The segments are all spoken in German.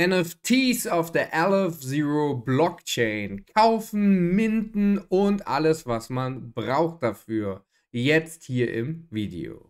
NFTs auf der lf Zero Blockchain. Kaufen, minden und alles, was man braucht dafür. Jetzt hier im Video.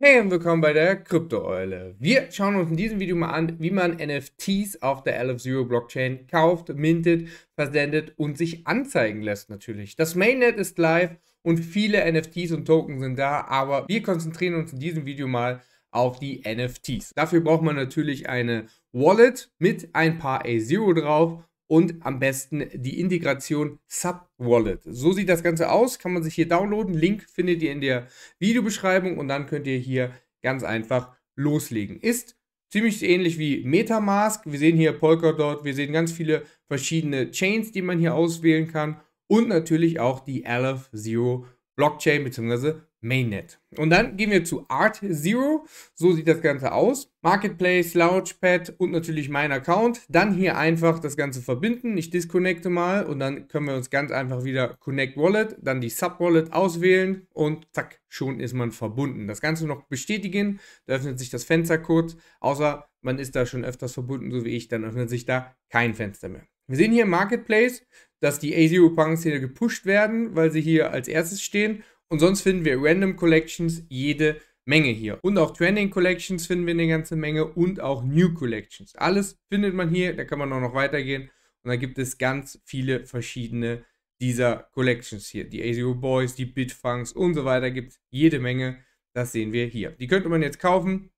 Hey und willkommen bei der Krypto-Eule. Wir schauen uns in diesem Video mal an, wie man NFTs auf der lf Zero Blockchain kauft, mintet, versendet und sich anzeigen lässt natürlich. Das Mainnet ist live und viele NFTs und Token sind da, aber wir konzentrieren uns in diesem Video mal auf die NFTs. Dafür braucht man natürlich eine Wallet mit ein paar A0 drauf und am besten die Integration Sub-Wallet. So sieht das Ganze aus, kann man sich hier downloaden. Link findet ihr in der Videobeschreibung und dann könnt ihr hier ganz einfach loslegen. Ist ziemlich ähnlich wie Metamask. Wir sehen hier Polkadot, wir sehen ganz viele verschiedene Chains, die man hier auswählen kann und natürlich auch die Aleph Zero Blockchain bzw. Mainnet. Und dann gehen wir zu Art Zero. So sieht das Ganze aus. Marketplace, Launchpad und natürlich mein Account. Dann hier einfach das Ganze verbinden. Ich disconnecte mal und dann können wir uns ganz einfach wieder Connect Wallet, dann die Sub-Wallet auswählen und zack, schon ist man verbunden. Das Ganze noch bestätigen. Da öffnet sich das Fenster kurz. Außer man ist da schon öfters verbunden, so wie ich, dann öffnet sich da kein Fenster mehr. Wir sehen hier im Marketplace, dass die A0-Punk-Szene gepusht werden, weil sie hier als erstes stehen. Und sonst finden wir Random Collections jede Menge hier. Und auch Trending Collections finden wir eine ganze Menge und auch New Collections. Alles findet man hier, da kann man auch noch weitergehen. Und da gibt es ganz viele verschiedene dieser Collections hier. Die ASIO Boys, die Bitfunks und so weiter gibt es jede Menge. Das sehen wir hier. Die könnte man jetzt kaufen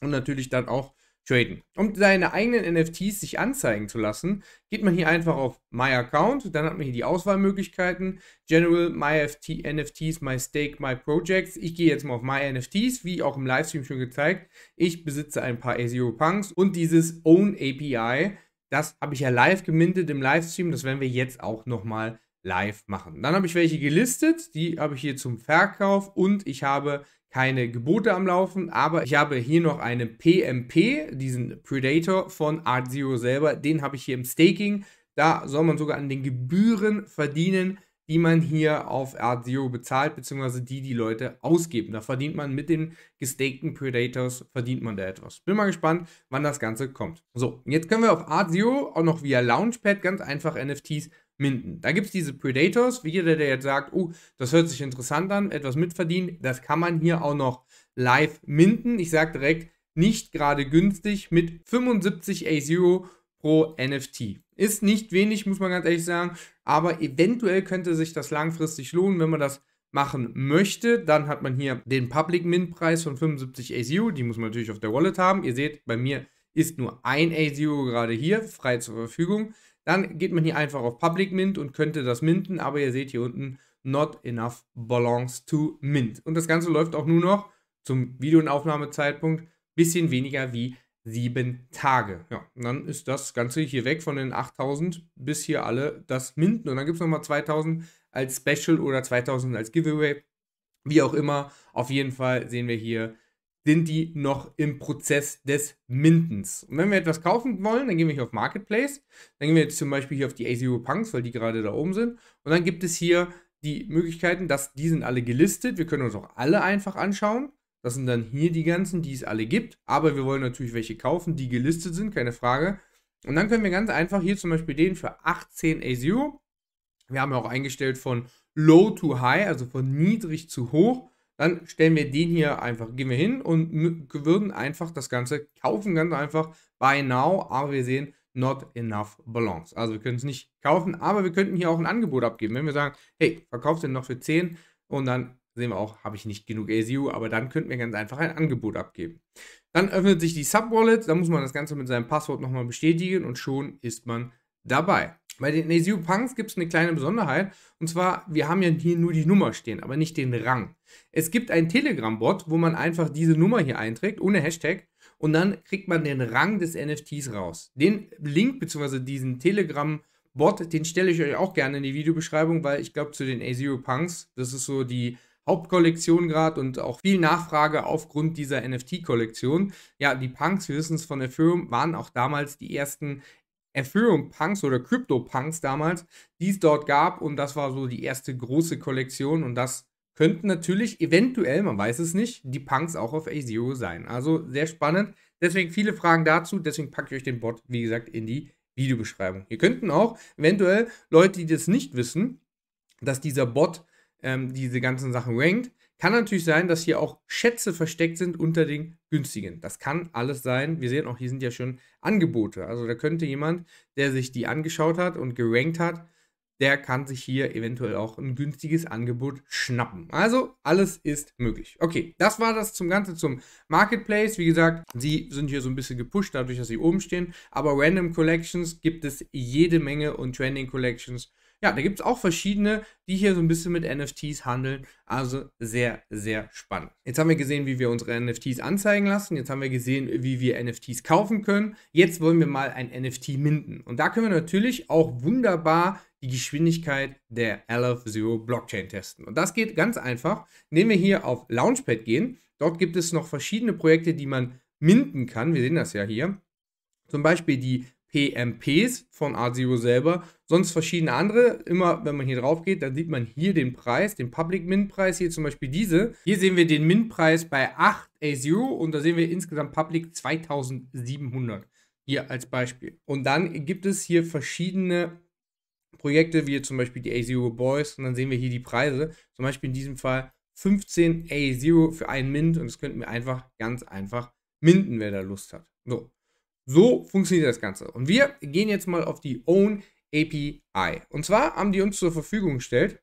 und natürlich dann auch traden. Um seine eigenen NFTs sich anzeigen zu lassen, geht man hier einfach auf My Account, dann hat man hier die Auswahlmöglichkeiten, General, My FT, NFTs, My Stake, My Projects. Ich gehe jetzt mal auf My NFTs, wie auch im Livestream schon gezeigt. Ich besitze ein paar A0 e Punks und dieses Own API, das habe ich ja live gemintet im Livestream, das werden wir jetzt auch nochmal live machen. Dann habe ich welche gelistet, die habe ich hier zum Verkauf und ich habe keine Gebote am Laufen, aber ich habe hier noch eine PMP, diesen Predator von Art Zero selber, den habe ich hier im Staking. Da soll man sogar an den Gebühren verdienen, die man hier auf Art Zero bezahlt, beziehungsweise die die Leute ausgeben. Da verdient man mit den gestakten Predators, verdient man da etwas. Bin mal gespannt, wann das Ganze kommt. So, jetzt können wir auf Art Zero auch noch via Launchpad ganz einfach NFTs minden. Da gibt es diese Predators, wie jeder, der jetzt sagt, oh, das hört sich interessant an, etwas mitverdienen, das kann man hier auch noch live minden. Ich sage direkt, nicht gerade günstig mit 75 A0 pro NFT. Ist nicht wenig, muss man ganz ehrlich sagen, aber eventuell könnte sich das langfristig lohnen, wenn man das machen möchte, dann hat man hier den Public Mint Preis von 75 A0, die muss man natürlich auf der Wallet haben. Ihr seht, bei mir ist nur ein A0 gerade hier frei zur Verfügung. Dann geht man hier einfach auf Public Mint und könnte das minten, aber ihr seht hier unten Not Enough Belongs to Mint. Und das Ganze läuft auch nur noch zum Video- und Aufnahmezeitpunkt bisschen weniger wie sieben Tage. Ja, und dann ist das Ganze hier weg von den 8000 bis hier alle das Minden. Und dann gibt es nochmal 2000 als Special oder 2000 als Giveaway. Wie auch immer, auf jeden Fall sehen wir hier sind die noch im Prozess des Mintens. Und wenn wir etwas kaufen wollen, dann gehen wir hier auf Marketplace. Dann gehen wir jetzt zum Beispiel hier auf die ACU Punks, weil die gerade da oben sind. Und dann gibt es hier die Möglichkeiten, dass die sind alle gelistet. Wir können uns auch alle einfach anschauen. Das sind dann hier die ganzen, die es alle gibt. Aber wir wollen natürlich welche kaufen, die gelistet sind, keine Frage. Und dann können wir ganz einfach hier zum Beispiel den für 18 ACU. Wir haben ja auch eingestellt von low to high, also von niedrig zu hoch dann stellen wir den hier einfach, gehen wir hin und würden einfach das Ganze kaufen, ganz einfach buy now, aber wir sehen not enough balance. Also wir können es nicht kaufen, aber wir könnten hier auch ein Angebot abgeben. Wenn wir sagen, hey, verkauft den noch für 10 und dann sehen wir auch, habe ich nicht genug ASU, aber dann könnten wir ganz einfach ein Angebot abgeben. Dann öffnet sich die Subwallet, da muss man das Ganze mit seinem Passwort nochmal bestätigen und schon ist man dabei. Bei den ASU Punks gibt es eine kleine Besonderheit. Und zwar, wir haben ja hier nur die Nummer stehen, aber nicht den Rang. Es gibt einen Telegram-Bot, wo man einfach diese Nummer hier einträgt, ohne Hashtag. Und dann kriegt man den Rang des NFTs raus. Den Link bzw. diesen Telegram-Bot, den stelle ich euch auch gerne in die Videobeschreibung, weil ich glaube, zu den a ASU Punks, das ist so die Hauptkollektion gerade und auch viel Nachfrage aufgrund dieser NFT-Kollektion. Ja, die Punks, wir wissen es von der Firma, waren auch damals die ersten Ethereum Punks oder Crypto Punks damals, die es dort gab und das war so die erste große Kollektion und das könnten natürlich eventuell, man weiß es nicht, die Punks auch auf A0 sein. Also sehr spannend. Deswegen viele Fragen dazu, deswegen packe ich euch den Bot, wie gesagt, in die Videobeschreibung. Ihr könnten auch eventuell Leute, die das nicht wissen, dass dieser Bot ähm, diese ganzen Sachen rankt, kann natürlich sein, dass hier auch Schätze versteckt sind unter den günstigen. Das kann alles sein. Wir sehen auch, hier sind ja schon Angebote. Also da könnte jemand, der sich die angeschaut hat und gerankt hat, der kann sich hier eventuell auch ein günstiges Angebot schnappen. Also alles ist möglich. Okay, das war das zum Ganze zum Marketplace. Wie gesagt, sie sind hier so ein bisschen gepusht, dadurch, dass sie oben stehen. Aber Random Collections gibt es jede Menge und Trending Collections ja, da gibt es auch verschiedene, die hier so ein bisschen mit NFTs handeln. Also sehr, sehr spannend. Jetzt haben wir gesehen, wie wir unsere NFTs anzeigen lassen. Jetzt haben wir gesehen, wie wir NFTs kaufen können. Jetzt wollen wir mal ein NFT minden. Und da können wir natürlich auch wunderbar die Geschwindigkeit der LF0 Blockchain testen. Und das geht ganz einfach, indem wir hier auf Launchpad gehen. Dort gibt es noch verschiedene Projekte, die man minden kann. Wir sehen das ja hier. Zum Beispiel die PMPs von A0 selber, sonst verschiedene andere. Immer, wenn man hier drauf geht, dann sieht man hier den Preis, den Public Mint Preis, hier zum Beispiel diese. Hier sehen wir den Mint Preis bei 8 A0 und da sehen wir insgesamt Public 2700. Hier als Beispiel. Und dann gibt es hier verschiedene Projekte, wie zum Beispiel die A0 Boys und dann sehen wir hier die Preise. Zum Beispiel in diesem Fall 15 A0 für einen Mint und das könnten wir einfach ganz einfach minden, wer da Lust hat. So. So funktioniert das Ganze. Und wir gehen jetzt mal auf die Own API. Und zwar haben die uns zur Verfügung gestellt,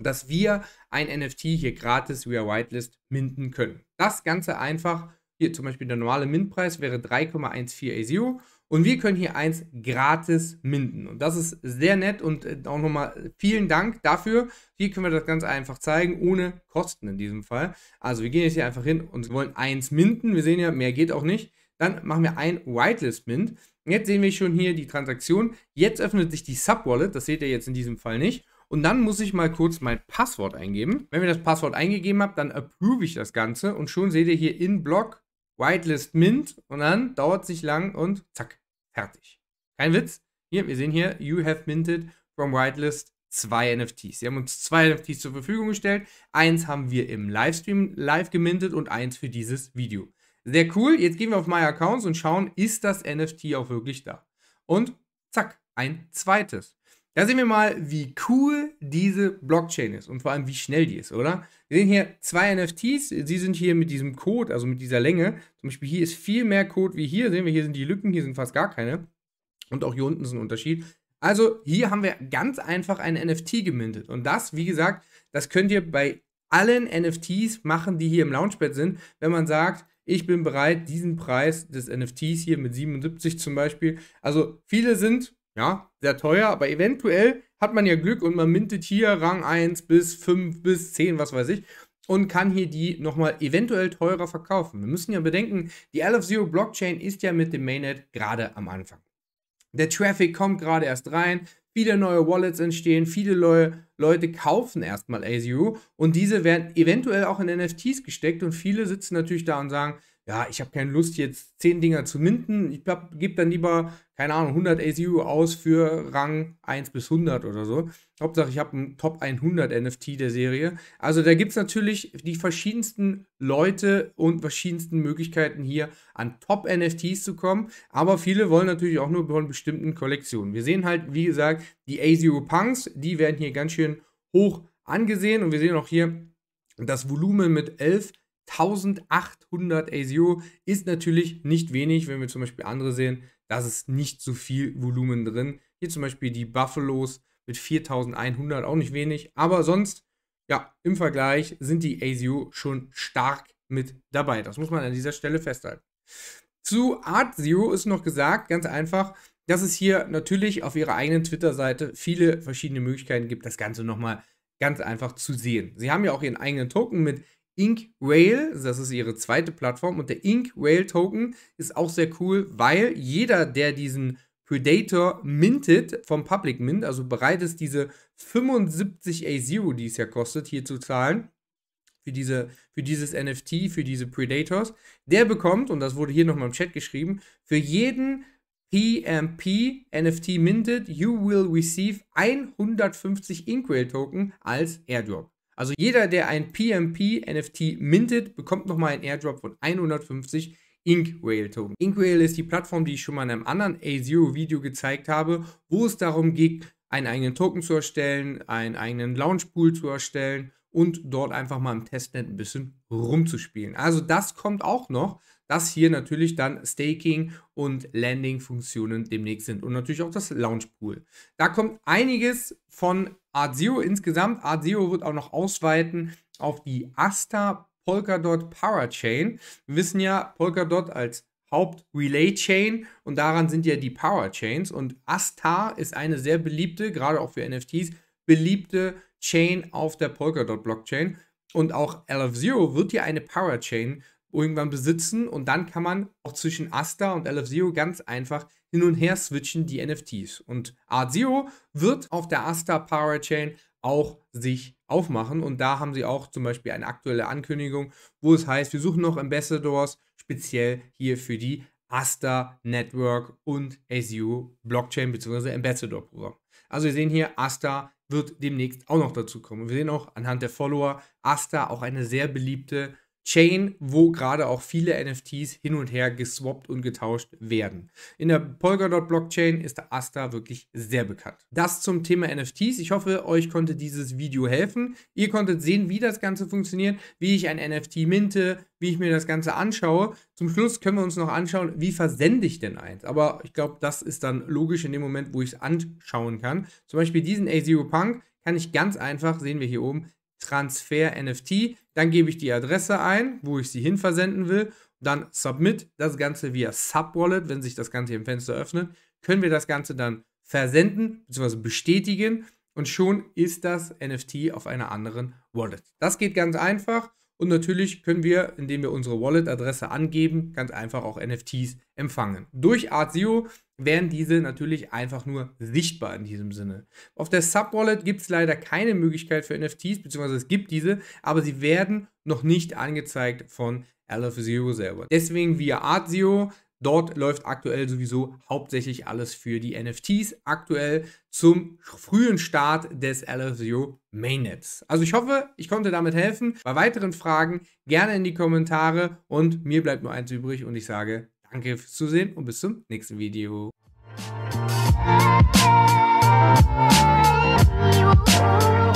dass wir ein NFT hier gratis via Whitelist minten können. Das Ganze einfach, hier zum Beispiel der normale Mintpreis wäre 3,14 3,1480 und wir können hier eins gratis minden. Und das ist sehr nett und äh, auch nochmal vielen Dank dafür. Hier können wir das Ganze einfach zeigen, ohne Kosten in diesem Fall. Also wir gehen jetzt hier einfach hin und wollen eins minden. Wir sehen ja, mehr geht auch nicht. Dann machen wir ein Whitelist-Mint. Jetzt sehen wir schon hier die Transaktion. Jetzt öffnet sich die Subwallet. Das seht ihr jetzt in diesem Fall nicht. Und dann muss ich mal kurz mein Passwort eingeben. Wenn wir das Passwort eingegeben haben, dann approve ich das Ganze. Und schon seht ihr hier in Block Whitelist Mint. Und dann dauert es nicht lang und zack, fertig. Kein Witz. Hier, wir sehen hier, you have minted from Whitelist zwei NFTs. Sie haben uns zwei NFTs zur Verfügung gestellt. Eins haben wir im Livestream live gemintet und eins für dieses Video. Sehr cool. Jetzt gehen wir auf My Accounts und schauen, ist das NFT auch wirklich da? Und zack, ein zweites. Da sehen wir mal, wie cool diese Blockchain ist und vor allem, wie schnell die ist, oder? Wir sehen hier zwei NFTs, sie sind hier mit diesem Code, also mit dieser Länge. Zum Beispiel hier ist viel mehr Code wie hier. Sehen wir, hier sind die Lücken, hier sind fast gar keine. Und auch hier unten ist ein Unterschied. Also hier haben wir ganz einfach ein NFT gemintet. Und das, wie gesagt, das könnt ihr bei allen NFTs machen, die hier im Launchpad sind, wenn man sagt, ich bin bereit, diesen Preis des NFTs hier mit 77 zum Beispiel. Also viele sind ja sehr teuer, aber eventuell hat man ja Glück und man mintet hier Rang 1 bis 5 bis 10, was weiß ich. Und kann hier die nochmal eventuell teurer verkaufen. Wir müssen ja bedenken, die LF0 Blockchain ist ja mit dem Mainnet gerade am Anfang. Der Traffic kommt gerade erst rein viele neue Wallets entstehen, viele neue Leute kaufen erstmal AZU und diese werden eventuell auch in NFTs gesteckt und viele sitzen natürlich da und sagen, ja, ich habe keine Lust, jetzt 10 Dinger zu minden. Ich gebe dann lieber, keine Ahnung, 100 ACU aus für Rang 1 bis 100 oder so. Hauptsache, ich habe einen Top 100 NFT der Serie. Also da gibt es natürlich die verschiedensten Leute und verschiedensten Möglichkeiten hier an Top-NFTs zu kommen. Aber viele wollen natürlich auch nur von bestimmten Kollektionen. Wir sehen halt, wie gesagt, die ACU Punks, die werden hier ganz schön hoch angesehen. Und wir sehen auch hier das Volumen mit 11 1800 ASIO ist natürlich nicht wenig, wenn wir zum Beispiel andere sehen, da ist nicht so viel Volumen drin. Hier zum Beispiel die Buffaloes mit 4100, auch nicht wenig, aber sonst, ja, im Vergleich sind die ASIO schon stark mit dabei. Das muss man an dieser Stelle festhalten. Zu ArtZero ist noch gesagt, ganz einfach, dass es hier natürlich auf ihrer eigenen Twitter-Seite viele verschiedene Möglichkeiten gibt, das Ganze nochmal ganz einfach zu sehen. Sie haben ja auch ihren eigenen Token mit Ink Rail, das ist ihre zweite Plattform und der Ink Rail Token ist auch sehr cool, weil jeder, der diesen Predator mintet vom Public Mint, also bereit ist, diese 75 A0, die es ja kostet, hier zu zahlen, für, diese, für dieses NFT, für diese Predators, der bekommt, und das wurde hier nochmal im Chat geschrieben, für jeden PMP NFT minted, you will receive 150 Ink Inkwell Token als Airdrop. Also jeder, der ein PMP-NFT mintet, bekommt nochmal einen Airdrop von 150 Inkwhale Token. Inkwhale ist die Plattform, die ich schon mal in einem anderen A0-Video gezeigt habe, wo es darum geht, einen eigenen Token zu erstellen, einen eigenen Launchpool zu erstellen und dort einfach mal im Testnet ein bisschen rumzuspielen. Also das kommt auch noch dass hier natürlich dann Staking und Landing-Funktionen demnächst sind und natürlich auch das Launchpool. Da kommt einiges von Art Zero insgesamt. Art Zero wird auch noch ausweiten auf die Asta Polkadot Parachain. Wir wissen ja, Polkadot als Haupt-Relay-Chain und daran sind ja die Power-Chains und Asta ist eine sehr beliebte, gerade auch für NFTs, beliebte Chain auf der Polkadot-Blockchain und auch LF0 wird hier eine Power-Chain irgendwann besitzen und dann kann man auch zwischen Asta und LFZero ganz einfach hin und her switchen die NFTs. Und Art Zero wird auf der Asta Parachain auch sich aufmachen und da haben sie auch zum Beispiel eine aktuelle Ankündigung, wo es heißt, wir suchen noch Ambassadors speziell hier für die Asta Network und ASU Blockchain bzw. Ambassador Programm. Also wir sehen hier, Asta wird demnächst auch noch dazu kommen. Wir sehen auch anhand der Follower Asta auch eine sehr beliebte Chain, wo gerade auch viele NFTs hin und her geswappt und getauscht werden. In der Polkadot Blockchain ist der Asta wirklich sehr bekannt. Das zum Thema NFTs. Ich hoffe, euch konnte dieses Video helfen. Ihr konntet sehen, wie das Ganze funktioniert, wie ich ein NFT minte, wie ich mir das Ganze anschaue. Zum Schluss können wir uns noch anschauen, wie versende ich denn eins. Aber ich glaube, das ist dann logisch in dem Moment, wo ich es anschauen kann. Zum Beispiel diesen A 0 Punk kann ich ganz einfach, sehen wir hier oben, Transfer NFT. Dann gebe ich die Adresse ein, wo ich sie hin versenden will. Dann Submit, das Ganze via Subwallet, wenn sich das Ganze im Fenster öffnet, können wir das Ganze dann versenden bzw. bestätigen und schon ist das NFT auf einer anderen Wallet. Das geht ganz einfach und natürlich können wir, indem wir unsere Wallet-Adresse angeben, ganz einfach auch NFTs empfangen. Durch ArtZero wären diese natürlich einfach nur sichtbar in diesem Sinne. Auf der Subwallet gibt es leider keine Möglichkeit für NFTs, beziehungsweise es gibt diese, aber sie werden noch nicht angezeigt von LFZero selber. Deswegen via ArtZero. Dort läuft aktuell sowieso hauptsächlich alles für die NFTs, aktuell zum frühen Start des LFZO Mainnets. Also ich hoffe, ich konnte damit helfen. Bei weiteren Fragen gerne in die Kommentare und mir bleibt nur eins übrig und ich sage Danke fürs Zusehen und bis zum nächsten Video. Thank you.